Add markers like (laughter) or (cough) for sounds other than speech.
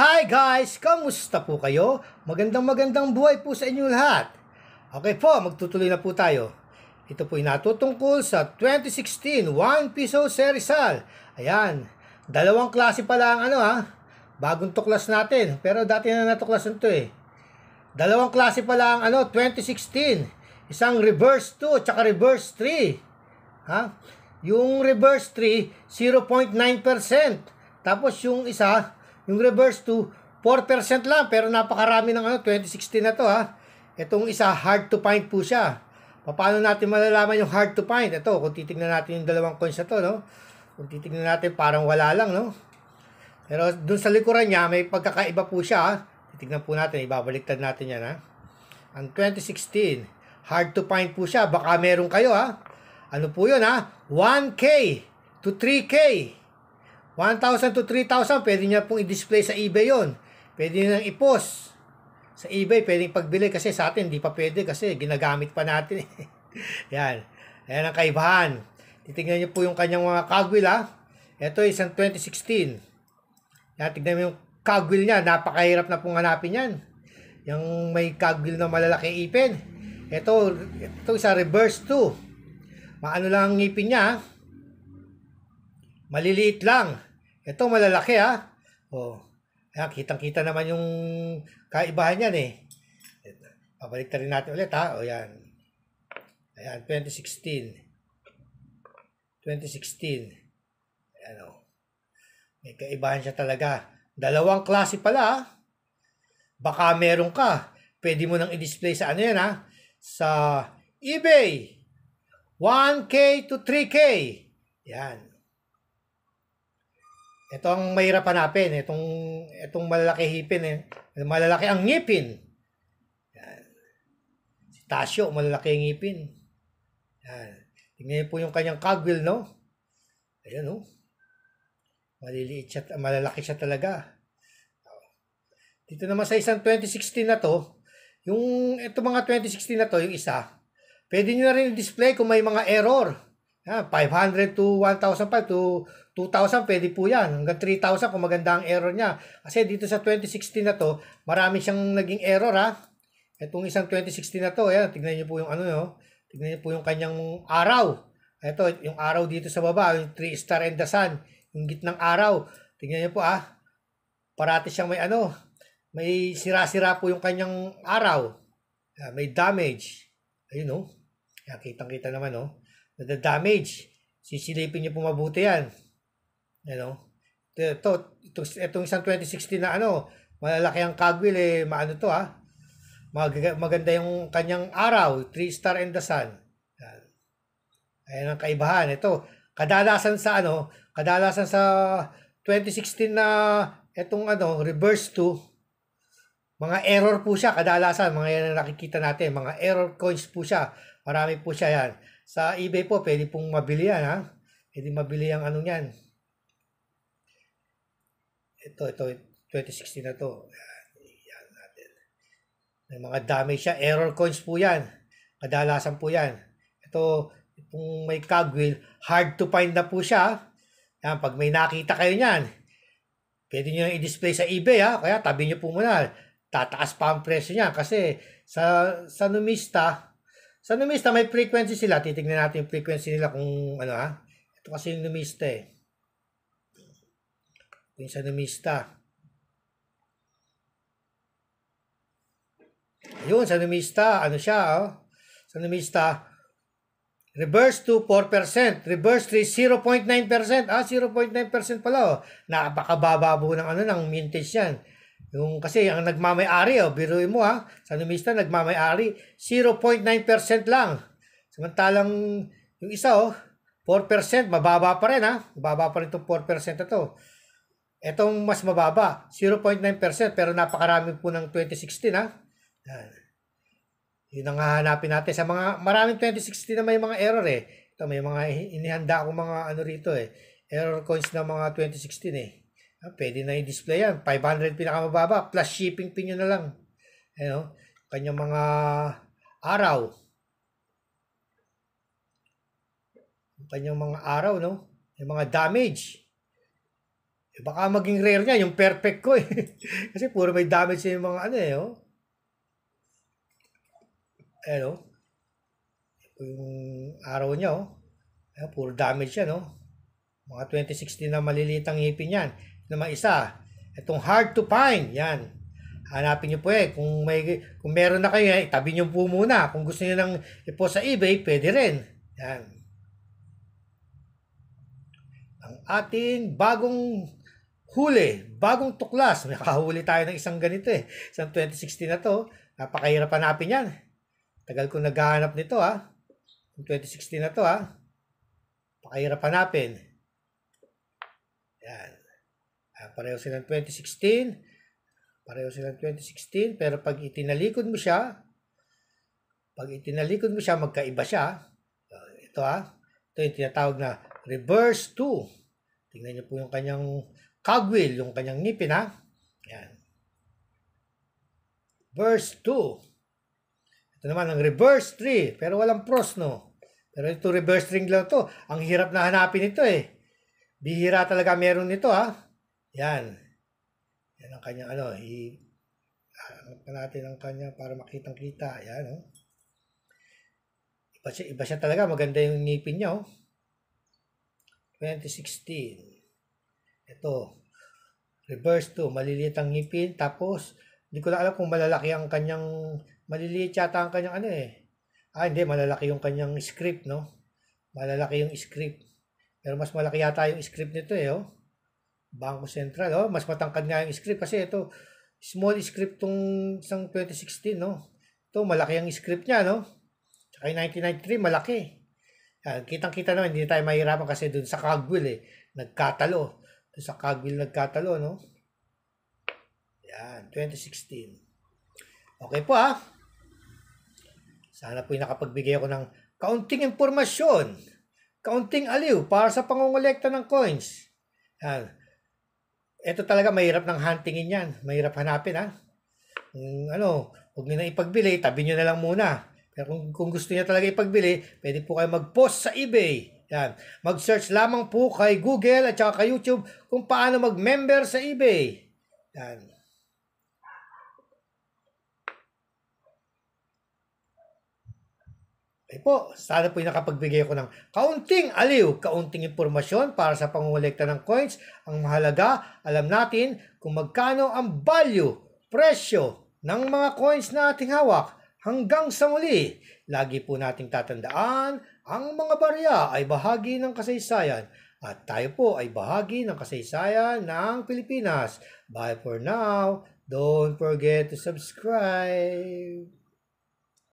Hi guys! Kamusta po kayo? Magandang magandang buhay po sa inyo lahat. Okay po, magtutuloy na po tayo. Ito po inatutungkol sa 2016 1 Piso Serizal. Ayan, dalawang klase pala ang ano ha. Ah. Bagong tuklas natin, pero dati na natuklas to eh. Dalawang klase pala ang ano, 2016. Isang reverse 2 tsaka reverse 3. Ha? Yung reverse 3, 0.9%. Tapos yung isa, yung reverse to 4% lang pero napakarami ng ano 2016 na to ha. Itong isa hard to find po siya. Paano natin malalaman yung hard to find? Ito, kung titingnan natin yung dalawang coins na to, no? Kung titingnan natin, parang wala lang, no? Pero dun sa likuran niya, may pagkakaiba po siya. Ha? Titignan po natin, ibabaliktad natin yan, ha? Ang 2016, hard to find po siya. Baka meron kayo, ha? Ano po yun, ha? 1K to 3K. 1,000 to 3,000, pwede niya pong i-display sa eBay yon. Pwede niya nang i-post. Sa eBay, pwede pagbili kasi sa atin, hindi pa pwede kasi ginagamit pa natin. Eh. (laughs) Yan. Ayan ang kaibahan. Titignan niyo po yung kanyang mga cogwheel ha. Ah. Ito isang 2016. Yan, tignan mo yung cogwheel niya. Napakahirap na pong hanapin yan. Yung may cogwheel na malalaking ipin. Ito, ito isang reverse 2. Maano lang ang ngipin niya ha. Ah. Maliliit lang. Ito malalaki ha. Oh. Ayan, kitang-kita naman yung kaibahan niyan eh. Pabalik na rin natin ulit ha. O oh, yan. Ayan, 2016. 2016. Ayan o. Oh. May kaibahan siya talaga. Dalawang klase pala ha. Baka meron ka. Pwede mo nang i-display sa ano yan ha. Sa eBay. 1K to 3K. Yan. Ito ang mahirap hanapin, itong, itong malalaki hipin, eh. malalaki ang ngipin. Yan. Si Tasyo, malalaki ang ngipin. Yan. Tingnan po yung kanyang cogwheel, no? Ayan, no? Oh. Maliliit siya, malalaki siya talaga. Dito naman sa isang 2016 na to, yung ito mga 2016 na to, yung isa, pwede nyo na rin display kung may mga error. Yan, 500 to pa to 2,000, pwede po yan. Hanggang 3,000 kung maganda ang error niya. Kasi dito sa 2016 na to, marami siyang naging error ha. Itong isang 2016 na to, ayan, tignan niyo po yung ano no. Tignan niyo po yung kanyang araw. Ito, yung araw dito sa baba, yung 3 star and the sun, yung gitnang araw. Tignan niyo po ah. Parati siyang may ano, may sira-sira po yung kanyang araw. Ayan, ah, may damage. Ayun no. Oh. Kitang-kita naman no. Oh the damage. Sisilipin niyo po mabuti yan. You know? Ito, ito, itong isang 2016 na ano, malalaki ang cogwheel eh, maano to ha. Ah. Mag, maganda yung kanyang araw, 3 star and the sun. Ayan ang kaibahan. Ito, kadalasan sa ano, kadalasan sa 2016 na itong ano, reverse to, mga error po siya kadalasan, mga yan ang nakikita natin, mga error coins po siya. Marami po siya yan. Sa eBay po, pwede pong mabili yan ha. Pwede mabili ang ano yan. Ito, ito, 2016 na to. Yan natin. May mga damage siya. Error coins po yan. Kadalasan po yan. Ito, kung may cogwheel, hard to find na po siya. Yan, pag may nakita kayo niyan, pwede nyo i-display sa eBay ha. Kaya tabi nyo po muna. Tataas pa ang presyo niya kasi sa, sa numista, sa numista, may frequency sila. Titignan natin yung frequency nila kung ano ha. Ah. Ito kasi yung numista eh. Yung sa numista. Yun, sa numista, ano siya oh. Sa numista, Reverse to 4%. Reverse 3, 0.9%. Ah, 0.9% pala. Oh. Napakababa po ng, ano, ng mintage yan. Yung kasi ang nagmamay-ari, oh, biruin mo ha, ah. sa sanomista nagmamay-ari, 0.9% lang. Samantalang yung isa oh, 4%, mababa pa rin ha. Ah. Mababa pa rin itong 4% na to. Itong mas mababa, 0.9% pero napakarami po ng 2016 ha. Ah. Yan. Yun ang hahanapin natin sa mga maraming 2016 na may mga error eh. Ito may mga inihanda akong mga ano rito eh. Error coins na mga 2016 eh. Ah, pwede na i-display yan. 500 pinakamababa, plus shipping pin nyo na lang. You know, kanyang mga araw. Kanyang mga araw, no? Yung mga damage. Eh, baka maging rare niya, yung perfect ko eh. (laughs) Kasi puro may damage yung mga ano eh, oh. Ayan, oh. Eh, yung araw niya, oh. Ayan, eh, puro damage yan, no? Oh. Mga 2016 na malilitang ang ngipin yan. Naman isa, itong hard to find, yan. Hanapin nyo po eh. Kung, may, kung meron na kayo, eh, tabi nyo po muna. Kung gusto nyo nang ipo sa eBay, pwede rin. Yan. Ang ating bagong huli, bagong tuklas. Nakahuli tayo ng isang ganito eh. Isang 2016 na to. Napakahirap hanapin yan. Tagal kong naghahanap nito ah. ha. 2016 na to ha. Ah. Napakahirap hanapin. Uh, pareho silang 2016. Pareho silang 2016. Pero pag itinalikod mo siya, pag itinalikod mo siya, magkaiba siya. Ah, ito ha. Ah. Ito yung tinatawag na reverse 2. Tingnan niyo po yung kanyang cogwheel, yung kanyang ngipin ha. Yan. Verse 2. Ito naman ang reverse 3. Pero walang pros no. Pero ito reverse ring lang to. Ang hirap na hanapin ito eh. Bihira talaga meron nito ha. Yan. Yan ang kanya ano, i hanap natin ang kanya para makitang kita. Yan, oh. Iba siya, iba siya talaga. Maganda yung ngipin niya, oh. 2016. Ito. Reverse to. Maliliit ang ngipin. Tapos, hindi ko lang alam kung malalaki ang kanyang, maliliit yata ang kanyang ano eh. Ah, hindi. Malalaki yung kanyang script, no? Malalaki yung script. Pero mas malaki yata yung script nito eh, oh. Bangko Sentral. Oh, mas matangkad nga yung script kasi ito, small script tong isang 2016, no? Ito, malaki ang script niya, no? Tsaka 1993, malaki. Yan, kitang-kita naman, hindi tayo mahirapan kasi dun sa Cagwil, eh. Nagkatalo. Dun sa Cagwil, nagkatalo, no? Yan, 2016. Okay po, ah. Sana po po'y nakapagbigay ako ng kaunting impormasyon, kaunting aliw para sa pangongolekta ng coins. Yan. Ito talaga mahirap ng huntingin yan. Mahirap hanapin ha. Yung, mm, ano, huwag nyo na ipagbili, tabi nyo na lang muna. Pero kung, kung gusto niya talaga ipagbili, pwede po kayo mag-post sa eBay. Yan. Mag-search lamang po kay Google at saka kay YouTube kung paano mag-member sa eBay. Yan. Eh po, sana po yung nakapagbigay ko ng kaunting aliw, kaunting impormasyon para sa pangolekta ng coins. Ang mahalaga, alam natin kung magkano ang value, presyo ng mga coins na ating hawak. Hanggang sa muli, lagi po nating tatandaan, ang mga barya ay bahagi ng kasaysayan at tayo po ay bahagi ng kasaysayan ng Pilipinas. Bye for now. Don't forget to subscribe.